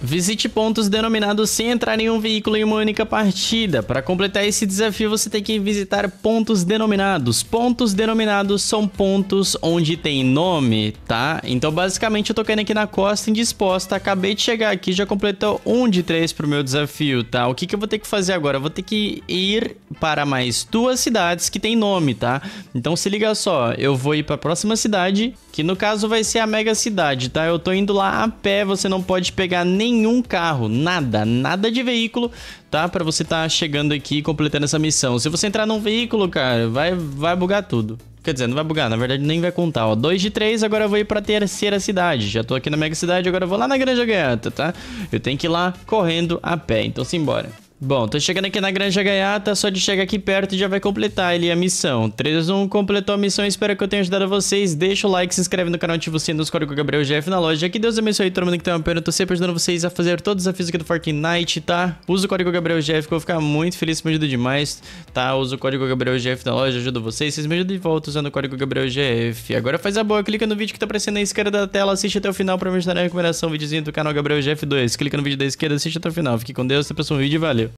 Visite pontos denominados sem entrar em um veículo em uma única partida. Para completar esse desafio, você tem que visitar pontos denominados. Pontos denominados são pontos onde tem nome, tá? Então, basicamente, eu tô caindo aqui na costa indisposta. Acabei de chegar aqui, já completou um de três pro meu desafio, tá? O que, que eu vou ter que fazer agora? Eu vou ter que ir para mais duas cidades que tem nome, tá? Então, se liga só. Eu vou ir para a próxima cidade, que no caso vai ser a mega cidade, tá? Eu tô indo lá a pé, você não pode pegar nem nenhum carro, nada, nada de veículo, tá? Para você estar tá chegando aqui e completando essa missão. Se você entrar num veículo, cara, vai, vai bugar tudo. Quer dizer, não vai bugar, na verdade nem vai contar, ó. 2 de 3, agora eu vou ir pra terceira cidade. Já tô aqui na mega cidade, agora eu vou lá na Granja Guiata, tá? Eu tenho que ir lá correndo a pé, então simbora. Bom, tô chegando aqui na Granja Gaiata, só de chegar aqui perto já vai completar ali a missão. 1, completou a missão, espero que eu tenha ajudado vocês. Deixa o like, se inscreve no canal, ativa o sino, código Gabriel GF na loja. Que Deus abençoe todo mundo que tá me pena, Tô sempre ajudando vocês a fazer todos os desafios aqui do Fortnite, tá? Usa o código Gabriel GF que eu vou ficar muito feliz, me ajuda demais, tá? Usa o código Gabriel GF na loja, ajuda vocês. Vocês me ajudam de volta usando o código Gabriel GF. Agora faz a boa, clica no vídeo que tá aparecendo na esquerda da tela, assiste até o final pra me ajudar na recomendação, videozinho do canal Gabriel GF2. Clica no vídeo da esquerda, assiste até o final. Fique com Deus, até o próximo vídeo valeu!